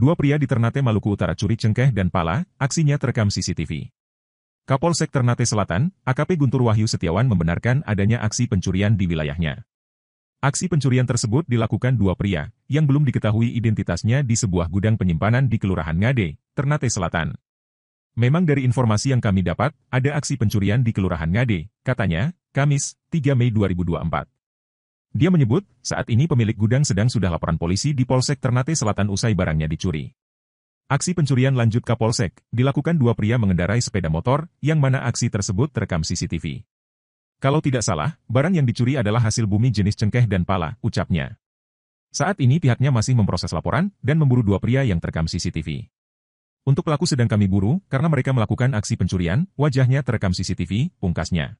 Dua pria di Ternate Maluku Utara curi cengkeh dan pala, aksinya terekam CCTV. Kapolsek Ternate Selatan, AKP Guntur Wahyu Setiawan membenarkan adanya aksi pencurian di wilayahnya. Aksi pencurian tersebut dilakukan dua pria, yang belum diketahui identitasnya di sebuah gudang penyimpanan di Kelurahan Ngade, Ternate Selatan. Memang dari informasi yang kami dapat, ada aksi pencurian di Kelurahan Ngade, katanya, Kamis, 3 Mei 2024. Dia menyebut, saat ini pemilik gudang sedang sudah laporan polisi di Polsek Ternate Selatan usai barangnya dicuri. Aksi pencurian lanjut Kapolsek, dilakukan dua pria mengendarai sepeda motor, yang mana aksi tersebut terekam CCTV. Kalau tidak salah, barang yang dicuri adalah hasil bumi jenis cengkeh dan pala, ucapnya. Saat ini pihaknya masih memproses laporan, dan memburu dua pria yang terekam CCTV. Untuk pelaku sedang kami buru, karena mereka melakukan aksi pencurian, wajahnya terekam CCTV, pungkasnya.